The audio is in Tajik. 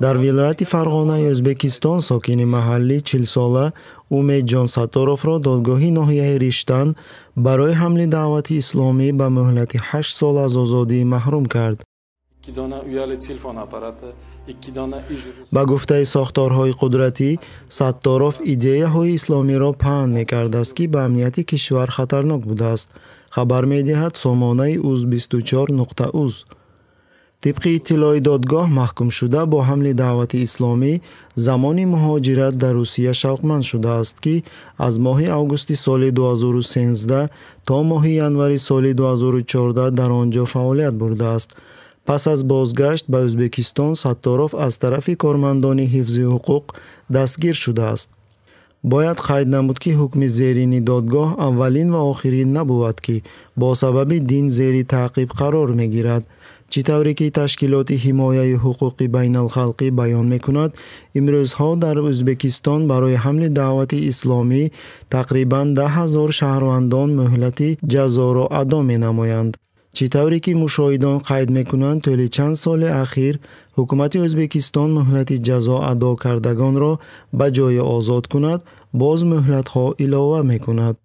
дар вилояти фарғонаи ӯзбекистон сокини маҳаллӣ чилсола умедҷон сатторовро додгоҳи ноҳияи риштан барои ҳамли даъвати исломӣ ба муҳлати ҳашт сол аз озодӣ маҳрум кард ба гуфтаи сохторҳои қудратӣ сатторов идеяҳои исломиро паҳн мекардааст ки ба амнияти кишвар хатарнок будааст хабар медиҳад сомонаи уз 24 нуқтаӯз тибқи иттилои додгоҳ маҳкумшуда бо ҳамли даъвати исломӣ замони муҳоҷират дар русия шавқманд шудааст ки аз моҳи августи соли 2013 то моҳи январи соли 2014 дар он ҷо фаъолият бурдааст пас аз бозгашт ба ӯзбекистон сатторов аз тарафи кормандони ҳифзи ҳуқуқ дастгир шудааст бояд қайд намуд ки ҳукми зерини додгоҳ аввалин ва охирин набувад ки бо сабаби дин зери таъқиб қарор мегирад чӣ тавре ки ташкилоти ҳимояи ҳуқуқи байналхалқӣ баён мекунад имрӯзҳо дар ӯзбекистон барои ҳамли даъвати исломӣ тақрибан 10 ҳазор шаҳрвандон муҳлати ҷазоро адо менамоянд чӣ тавре ки мушоҳидон қайд мекунанд тӯли чанд соли ахир ҳукумати ӯзбекистон муҳлати ҷазо адо кардагонро ба ҷои озод кунад боз муҳлатҳо илова мекунад